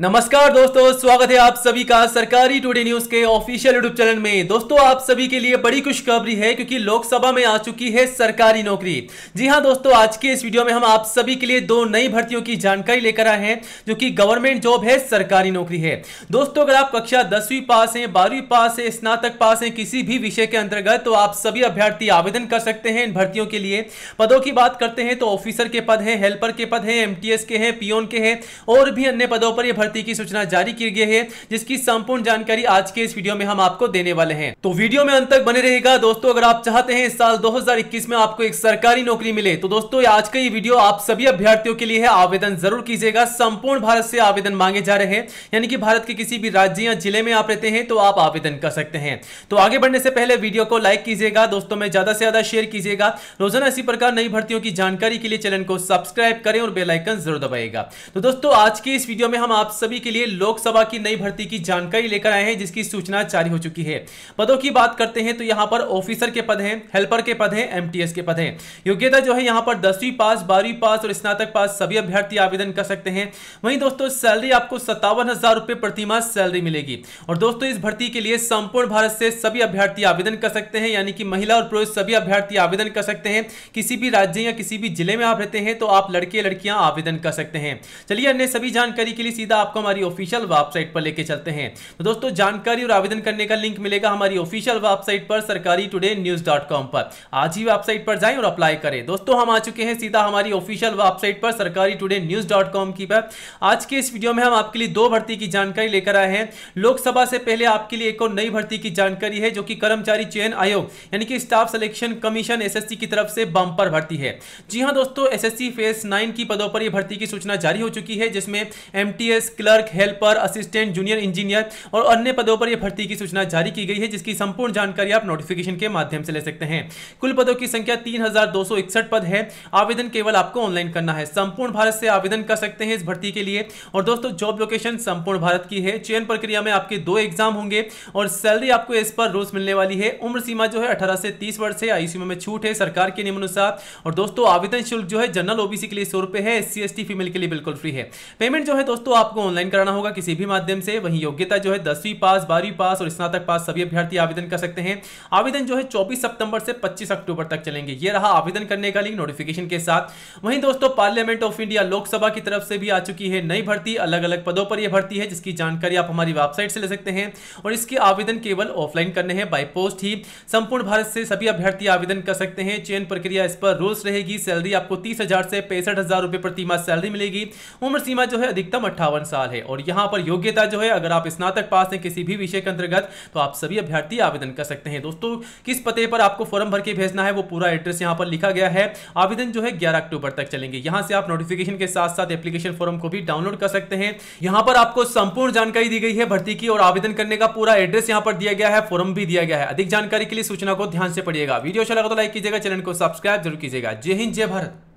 नमस्कार दोस्तों स्वागत है आप सभी का सरकारी टुडे न्यूज के ऑफिशियल यूट्यूब चैनल में दोस्तों आप सभी के लिए बड़ी खुशखबरी है क्योंकि लोकसभा में आ चुकी है सरकारी नौकरी जी हां दोस्तों आज के इस वीडियो में हम आप सभी के लिए दो नई भर्तियों की जानकारी लेकर आए हैं जो कि गवर्नमेंट जॉब है सरकारी नौकरी है दोस्तों अगर आप कक्षा दसवीं पास है बारहवीं पास है स्नातक पास है किसी भी विषय के अंतर्गत तो आप सभी अभ्यर्थी आवेदन कर सकते हैं इन भर्तियों के लिए पदों की बात करते हैं तो ऑफिसर के पद है हेल्पर के पद है एम के हैं पीओन के हैं और भी अन्य पदों पर यह भर्ती की सूचना जारी की गई है जिसकी संपूर्ण जानकारी आज के इस वीडियो में हम आपको देने वाले हैं तो वीडियो में अंत तक बने रहेगा दोस्तों अगर आप चाहते हैं साल 2021 में आपको एक सरकारी नौकरी मिले तो दोस्तों आज का ये वीडियो आप सभी अभ्यर्थियों के लिए है आवेदन जरूर कीजिएगा संपूर्ण भारत से आवेदन मांगे जा रहे हैं यानी कि भारत के किसी भी राज्य या जिले में आप रहते हैं तो आप आवेदन कर सकते हैं तो आगे बढ़ने से पहले वीडियो को लाइक कीजिएगा दोस्तों में ज्यादा से ज्यादा शेयर कीजिएगा रोजाना इसी प्रकार नई भर्तियों की जानकारी के लिए चैनल को सब्सक्राइब करें और बेलाइकन जरूर दबाएगा तो दोस्तों आज की इस वीडियो में हम आप सभी के लिए लोकसभा की नई भर्ती की जानकारी लेकर आए हैं जिसकी सूचना जारी हो चुकी है पदों की बात करते हैं तो यहाँ पर ऑफिसर के पद हैं हेल्पर के पद हैं एमटीएस के पद हैं योग्यता जो है यहाँ पर दसवीं पास बारहवीं पास और स्नातक पास सभी अभ्यर्थी आवेदन कर सकते हैं वहीं दोस्तों सैलरी आपको सत्तावन हजार रुपए प्रतिमा सैलरी मिलेगी और दोस्तों इस भर्ती के लिए संपूर्ण भारत से सभी अभ्यर्थी आवेदन कर सकते हैं यानी कि महिला और पुरुष सभी अभ्यर्थी आवेदन कर सकते हैं किसी भी राज्य या किसी भी जिले में आप रहते हैं तो आप लड़के लड़कियां आवेदन कर सकते हैं चलिए अन्य सभी जानकारी के लिए सीधा आपको हमारी ऑफिशियल वेबसाइट पर लेके चलते हैं तो दोस्तों जानकारी और आवेदन करने का लिंक मिलेगा हमारी ऑफिशियल वेबसाइट पर सरकारी टूडे न्यूज डॉट कॉम पर आज ही वेबसाइट पर जाएं और अप्लाई करें दोस्तों हम आ चुके हैं सीधा हमारी ऑफिशियल वेबसाइट पर सरकारी टूडे न्यूज डॉट कॉम की पर आज के इस वीडियो में हम आपके लिए दो भर्ती की जानकारी लेकर आए हैं लोकसभा से पहले आपके लिए एक और नई भर्ती की जानकारी है जो कि कर्मचारी चयन आयोग यानी कि स्टाफ सिलेक्शन कमीशन एस की तरफ से बम्पर भर्ती है जी हाँ दोस्तों एस फेस नाइन की पदों पर यह भर्ती की सूचना जारी हो चुकी है जिसमें एम clerk helper assistant junior engineer और अन्य पदों पर यह भर्ती की सूचना जारी की गई है जिसकी संपूर्ण जानकारी आप नोटिफिकेशन के माध्यम से ले सकते हैं कुल पदों की संख्या तीन पद है आवेदन केवल आपको ऑनलाइन करना है संपूर्ण भारत से आवेदन कर सकते हैं इस भर्ती के लिए और दोस्तों जॉब लोकेशन संपूर्ण भारत की है चयन प्रक्रिया में आपके दो एग्जाम होंगे और सैलरी आपको इस पर रोज मिलने वाली है उम्र सीमा जो है अठारह से तीस वर्ष है आयु सीमा में छूट है सरकार के नियमानुसार और दोस्तों आवेदन शुल्क जो है जनरल ओबीसी के लिए सौ रुपए है एससी एस फीमेल के लिए बिल्कुल फ्री है पेमेंट जो है दोस्तों आपको ऑनलाइन कराना होगा किसी भी माध्यम से वहीं योग्यता जो है दसवीं पास बारहवीं पास और स्नातक पास सभी अभ्यर्थी आवेदन कर सकते हैं आवेदन जो है चौबीस सितंबर से पच्चीस अक्टूबर तक चलेंगे ये रहा आवेदन करने का लिंक नोटिफिकेशन के साथ वहीं दोस्तों पार्लियामेंट ऑफ इंडिया लोकसभा की तरफ से भी आ चुकी है नई भर्ती अलग अलग पदों पर यह भर्ती है जिसकी जानकारी आप हमारी वेबसाइट से ले सकते हैं और इसके आवेदन केवल ऑफलाइन करने हैं बाई पोस्ट ही संपूर्ण भारत से सभी अभ्यर्थी आवेदन कर सकते हैं चयन प्रक्रिया इस पर रूल्स रहेगी सैलरी आपको तीस हजार से पैंसठ हजार रुपए प्रतिमा सैलरी मिलेगी उम्र सीमा जो है अधिकतम अट्ठावन साल है और यहाँ पर योग्यता जो है अगर आप स्नातक पास हैं किसी भी विषय के अंतर्गत तो आप सभी अभ्यर्थी आवेदन कर सकते हैं दोस्तों किस पते पर आपको फॉर्म भर के भेजना है वो पूरा एड्रेस यहाँ पर लिखा गया है आवेदन जो है ग्यारह अक्टूबर तक चलेंगे यहाँ से आप नोटिफिकेशन के साथ साथ एप्लीकेशन फॉर्म को भी डाउनलोड कर सकते हैं यहाँ पर आपको संपूर्ण जानकारी दी गई है भर्ती की और आवेदन करने का पूरा एड्रेस यहाँ पर दिया गया है फॉर्म भी दिया गया है अधिक जानकारी के लिए सूचना को ध्यान से पढ़िएगा वीडियो अच्छा लगा तो लाइक कीजिएगा चैनल को सब्सक्राइब जरूर कीजिएगा जय हिंद जय भारत